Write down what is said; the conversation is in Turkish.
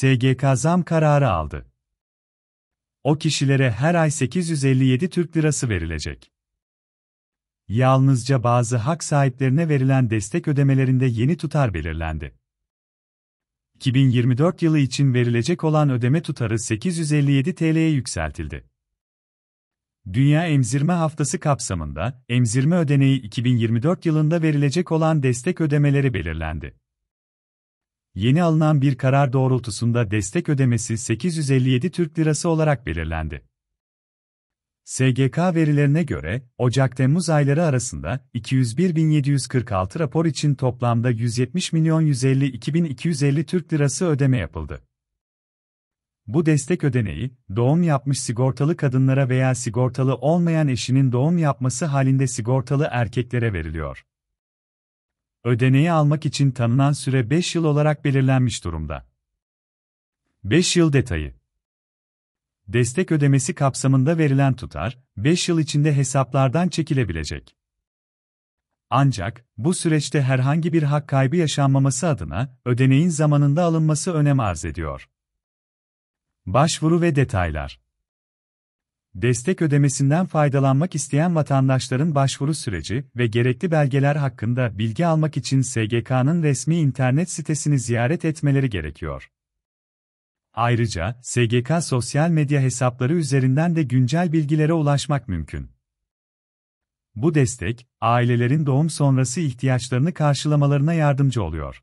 SGK zam kararı aldı. O kişilere her ay 857 Türk Lirası verilecek. Yalnızca bazı hak sahiplerine verilen destek ödemelerinde yeni tutar belirlendi. 2024 yılı için verilecek olan ödeme tutarı 857 TL'ye yükseltildi. Dünya Emzirme Haftası kapsamında emzirme ödeneği 2024 yılında verilecek olan destek ödemeleri belirlendi yeni alınan bir karar doğrultusunda destek ödemesi 857 Türk Lirası olarak belirlendi. SGK verilerine göre, Ocak-Temmuz ayları arasında 201.746 rapor için toplamda 170.152.250 Türk Lirası ödeme yapıldı. Bu destek ödeneği, doğum yapmış sigortalı kadınlara veya sigortalı olmayan eşinin doğum yapması halinde sigortalı erkeklere veriliyor ödeneği almak için tanınan süre 5 yıl olarak belirlenmiş durumda. 5 yıl detayı Destek ödemesi kapsamında verilen tutar, 5 yıl içinde hesaplardan çekilebilecek. Ancak, bu süreçte herhangi bir hak kaybı yaşanmaması adına, ödeneğin zamanında alınması önem arz ediyor. Başvuru ve detaylar Destek ödemesinden faydalanmak isteyen vatandaşların başvuru süreci ve gerekli belgeler hakkında bilgi almak için SGK'nın resmi internet sitesini ziyaret etmeleri gerekiyor. Ayrıca SGK sosyal medya hesapları üzerinden de güncel bilgilere ulaşmak mümkün. Bu destek, ailelerin doğum sonrası ihtiyaçlarını karşılamalarına yardımcı oluyor.